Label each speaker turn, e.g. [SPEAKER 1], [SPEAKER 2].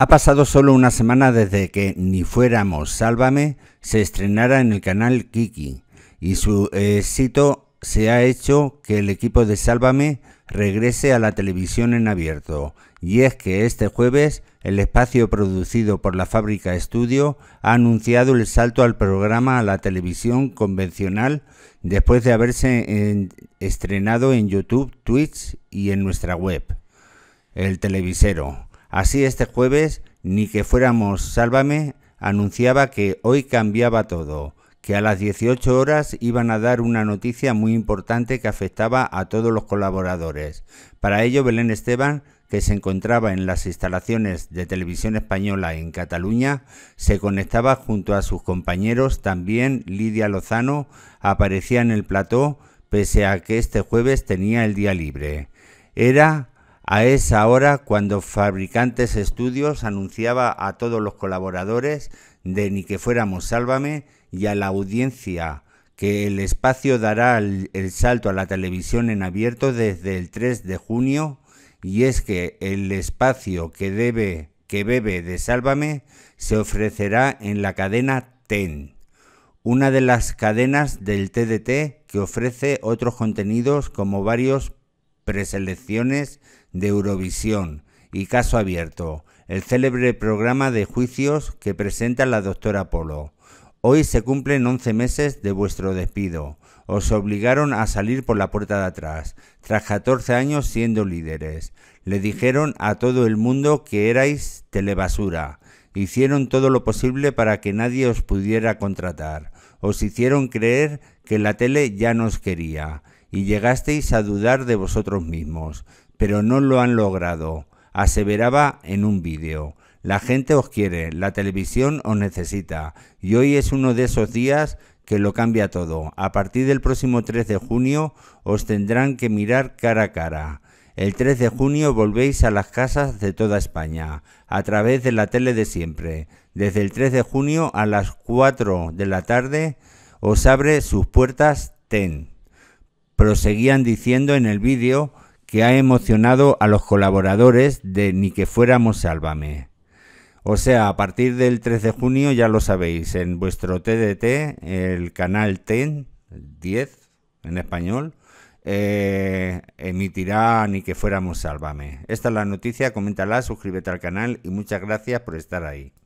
[SPEAKER 1] Ha pasado solo una semana desde que Ni Fuéramos Sálvame se estrenara en el canal Kiki y su éxito se ha hecho que el equipo de Sálvame regrese a la televisión en abierto. Y es que este jueves el espacio producido por la fábrica Estudio ha anunciado el salto al programa a la televisión convencional después de haberse estrenado en YouTube, Twitch y en nuestra web. El televisero Así este jueves, ni que fuéramos Sálvame, anunciaba que hoy cambiaba todo, que a las 18 horas iban a dar una noticia muy importante que afectaba a todos los colaboradores. Para ello, Belén Esteban, que se encontraba en las instalaciones de televisión española en Cataluña, se conectaba junto a sus compañeros, también Lidia Lozano aparecía en el plató, pese a que este jueves tenía el día libre. Era a esa hora, cuando Fabricantes Estudios anunciaba a todos los colaboradores de Ni que fuéramos Sálvame y a la audiencia que el espacio dará el, salto a la televisión en abierto desde el 3 de junio y es que el espacio que debe que bebe de Sálvame se ofrecerá en la cadena TEN, una de las cadenas del TDT que ofrece otros contenidos como varios preselecciones de Eurovisión y Caso Abierto, el célebre programa de juicios que presenta la doctora Polo. Hoy se cumplen 11 meses de vuestro despido. Os obligaron a salir por la puerta de atrás, tras 14 años siendo líderes. Le dijeron a todo el mundo que erais telebasura. Hicieron todo lo posible para que nadie os pudiera contratar. Os hicieron creer que la tele ya nos quería y llegasteis a dudar de vosotros mismos, pero no lo han logrado, aseveraba en un vídeo. La gente os quiere, la televisión os necesita, y hoy es uno de esos días que lo cambia todo. A partir del próximo 3 de junio os tendrán que mirar cara a cara. El 3 de junio volvéis a las casas de toda España, a través de la tele de siempre. Desde el 3 de junio a las 4 de la tarde os abre sus puertas TEN proseguían diciendo en el vídeo que ha emocionado a los colaboradores de Ni que fuéramos Sálvame. O sea, a partir del 13 de junio ya lo sabéis, en vuestro TDT, el canal TEN, 10 en español, eh, emitirá Ni que fuéramos Sálvame. Esta es la noticia, coméntala, suscríbete al canal y muchas gracias por estar ahí.